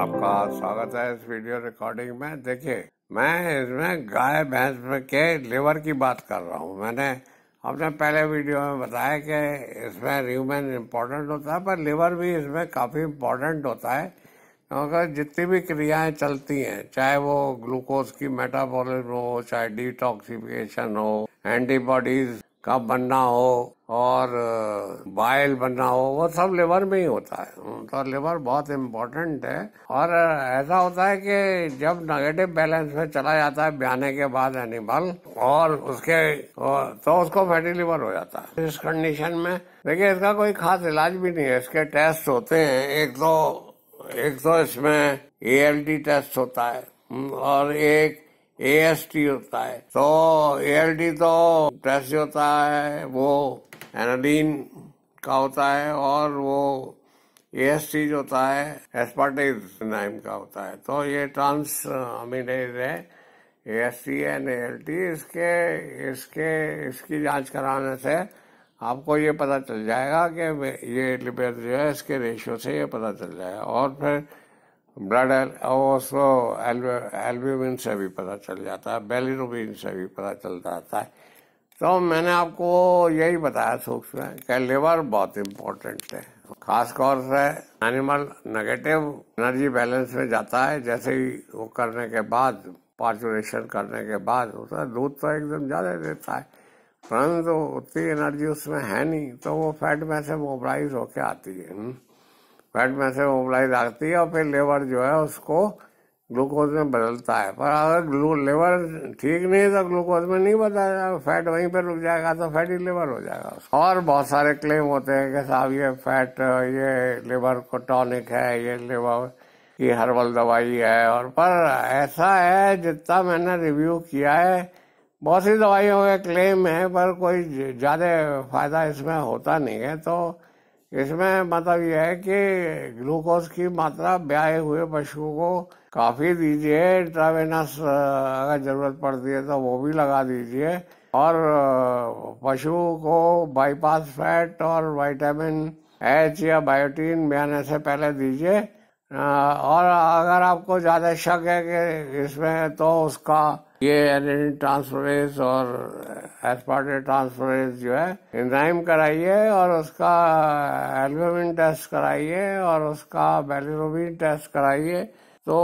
आपका स्वागत है इस वीडियो रिकॉर्डिंग में देखिए मैं इसमें गाय भैंस के लिवर की बात कर रहा हूँ मैंने अपने पहले वीडियो में बताया कि इसमें र्यूमेन इम्पोर्टेंट होता है पर लिवर भी इसमें काफ़ी इम्पोर्टेंट होता है क्योंकि जितनी भी क्रियाएं चलती हैं चाहे वो ग्लूकोज की मेटाबॉलिज्म हो चाहे डिटॉक्सिफिकेशन हो एंटीबॉडीज का बनना हो और बाइल बनना हो वो सब लेबर में ही होता है तो लेबर बहुत इम्पोर्टेंट है और ऐसा होता है कि जब नेगेटिव बैलेंस में चला जाता है ब्याने के बाद एनिमल और उसके तो उसको फैटी लिवर हो जाता है इस कंडीशन में देखिए इसका कोई खास इलाज भी नहीं है इसके टेस्ट होते हैं एक तो एक तो इसमें ए एल टेस्ट होता है हम्म, और एक ए एस टी होता है तो ए एल तो टेस्ट होता है वो एनाडीन का होता है और वो ए एस जो होता है एस्पार्टेज नाइम का होता है तो ये ट्रांस अमीनेज है S T N L T इसके इसके इसकी जांच कराने से आपको ये पता चल जाएगा कि ये लिपिड जो है इसके रेशियो से ये पता चल जाएगा और फिर ब्लड ओसो एल्ब्यूमिन से भी पता चल जाता है बेलिनोबिन से भी पता चल जाता है तो मैंने आपको यही बताया सूक्ष्म कि लिवर बहुत इम्पोर्टेंट है खासतौर से एनिमल नेगेटिव एनर्जी बैलेंस में जाता है जैसे ही वो करने के बाद पार्चुलेशन करने के बाद उसका दूध तो एकदम ज़्यादा देता है परंतु उतनी एनर्जी उसमें है नहीं तो वो फैट में से मोबलाइज होके आती है फैट हम्म। में से मोबलाइज आती है और फिर लेबर जो है उसको ग्लूकोज में बदलता है पर अगर ग्लू ठीक नहीं है तो ग्लूकोज में नहीं बदला जाएगा फैट वहीं पर रुक जाएगा तो फैटी लेवर हो जाएगा और बहुत सारे क्लेम होते हैं कि साहब ये फैट ये लेवर को टॉनिक है ये लेवर ये हर्बल दवाई है और पर ऐसा है जितना मैंने रिव्यू किया है बहुत सी दवाइयों के क्लेम है पर कोई ज़्यादा फायदा इसमें होता नहीं है तो इसमें मतलब यह है कि ग्लूकोज की मात्रा ब्याए हुए पशुओं को काफ़ी दीजिए इंट्रावेनस अगर ज़रूरत पड़ती है तो वो भी लगा दीजिए और पशु को बाईपास फैट और विटामिन एच या बायोटीन ब्याने से पहले दीजिए और अगर आपको ज़्यादा शक है कि इसमें तो उसका ये आइडेंटिटी ट्रांसफरेज और एस्पार्टेट ट्रांसफरेज जो है इंजाइम कराइए और उसका एल्बुमिन टेस्ट कराइए और उसका बेलिरोबिन टेस्ट कराइए तो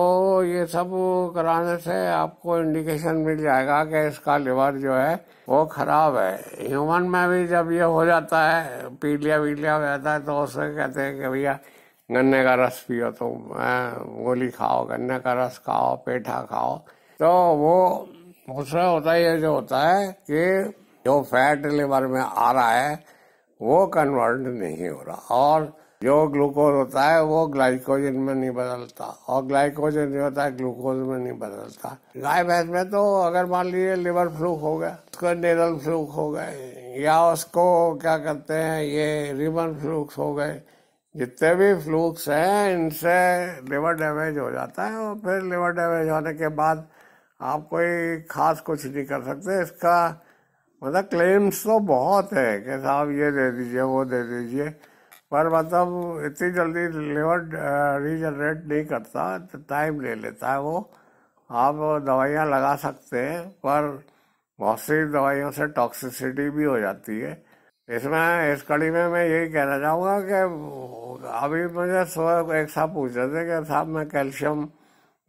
ये सब कराने से आपको इंडिकेशन मिल जाएगा कि इसका लिवर जो है वो खराब है ह्यूमन में भी जब ये हो जाता है पीलिया वीलिया हो जाता है तो उससे कहते हैं कि भैया गन्ने का रस पियो तुम गोली खाओ गन्ने का रस खाओ पेठा खाओ तो वो उससे होता ये जो होता है कि जो फैट लिवर में आ रहा है वो कन्वर्ट नहीं हो रहा और जो ग्लूकोज होता है वो ग्लाइकोजन में नहीं बदलता और ग्लाइकोजन जो होता है ग्लूकोज में नहीं बदलता गाय भैंस में तो अगर मान लीजिए लिवर फ्लूक हो गया उसको नेरल फ्लूक हो गए या उसको क्या कहते हैं ये रिबन फ्लूक्स हो गए जितने भी फ्लूक्स हैं इनसे लिवर डैमेज हो जाता है और फिर लिवर डैमेज होने के बाद आप कोई खास कुछ नहीं कर सकते इसका मतलब क्लेम्स तो बहुत है कि साहब ये दे दीजिए वो दे दीजिए पर मतलब इतनी जल्दी लिवर रीजनरेट नहीं करता तो टाइम ले लेता है वो आप दवाइयाँ लगा सकते हैं पर बहुत सी दवाइयों से टॉक्सिसिटी भी हो जाती है इसमें इस कड़ी में मैं यही कहना चाहूँगा कि अभी मुझे सुबह एक साहब पूछ रहे थे कि साहब मैं कैल्शियम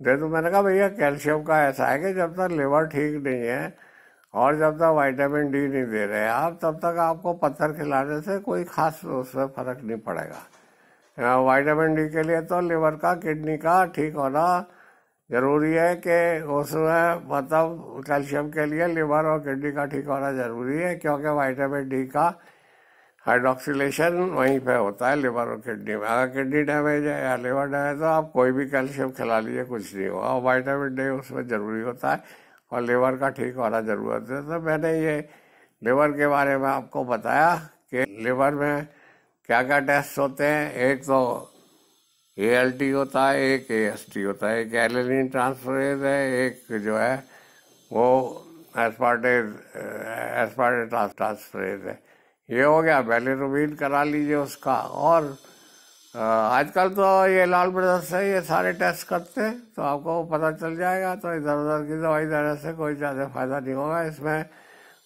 दे तो मैंने कहा भैया कैल्शियम का ऐसा है कि जब तक लिवर ठीक नहीं है और जब तक वाइटामिन डी नहीं दे रहे आप तब तक आपको पत्थर खिलाने से कोई खास उसमें फर्क नहीं पड़ेगा वाइटामिन डी के लिए तो लिवर का किडनी का ठीक होना जरूरी है कि उसमें मतलब कैल्शियम के लिए लिवर और किडनी का ठीक होना जरूरी है क्योंकि वाइटामिन डी का हाइड्रोक्सीलेशन वहीं पे होता है लिवर और किडनी में अगर किडनी डैमेज है या लिवर डैमेज है तो आप कोई भी कैल्शियम खिला लीजिए कुछ नहीं होगा और वाइटामिन डे उसमें ज़रूरी होता है और लिवर का ठीक होना ज़रूरत है तो मैंने ये लिवर के बारे में आपको बताया कि लिवर में क्या क्या टेस्ट होते हैं एक तो ए एल टी होता है एक ए एस टी होता है एक एलिन ट्रांसफरेज है एक जो है वो एसपार्टेज एस्पार्टेज ट्रांसफरेज है ये हो गया पहले तो मीट करा लीजिए उसका और आजकल तो ये लाल ब्रदर्स से ये सारे टेस्ट करते हैं तो आपको पता चल जाएगा तो इधर उधर की दवाई देने से कोई ज़्यादा फायदा नहीं होगा इसमें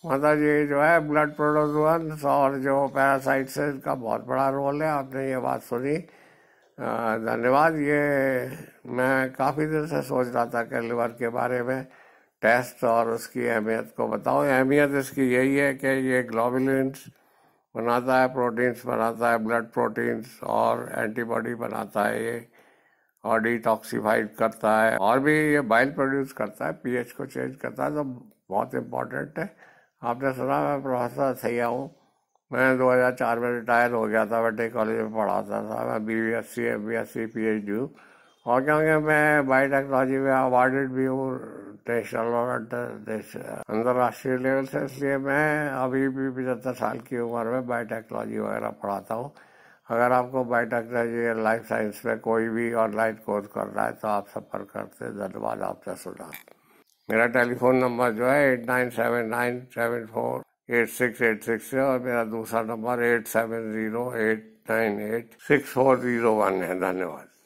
मतलब ये जो है ब्लड प्रोडोजन्स और जो पैरासाइट्स है इसका बहुत बड़ा रोल है आपने ये बात सुनी धन्यवाद ये मैं काफ़ी दिन से सोच रहा था कि लिवर के बारे में टेस्ट और उसकी अहमियत को बताओ अहमियत इसकी यही है कि ये ग्लोबुलेंट्स बनाता है प्रोटीन्स बनाता है ब्लड प्रोटीन्स और एंटीबॉडी बनाता है ये और डिटॉक्सीफाइड करता है और भी ये बाइल प्रोड्यूस करता है पीएच को चेंज करता है तो बहुत इम्पोर्टेंट है आपने सुना मैं प्रोफेसर सैया हूँ मैं 2004 में रिटायर हो गया था मैं कॉलेज में पढ़ाता था मैं B S C M B S C P H D हूँ और क्योंकि मैं बायोटेक्नोलॉजी में अवार्डेड भी हूँ नेशनल देश अंतर्राष्ट्रीय लेवल से इसलिए मैं अभी भी पचहत्तर साल की उम्र में बायोटेक्नोलॉजी वगैरह पढ़ाता हूँ अगर आपको बायोटेक्नोलॉजी या लाइफ साइंस में कोई भी ऑनलाइन कोर्स करना है तो आप सफर करते धन्यवाद आपसे सुना मेरा टेलीफोन नंबर जो है eight nine seven nine seven four eight six eight six है और मेरा दूसरा number eight seven zero eight nine eight six four zero one है धन्यवाद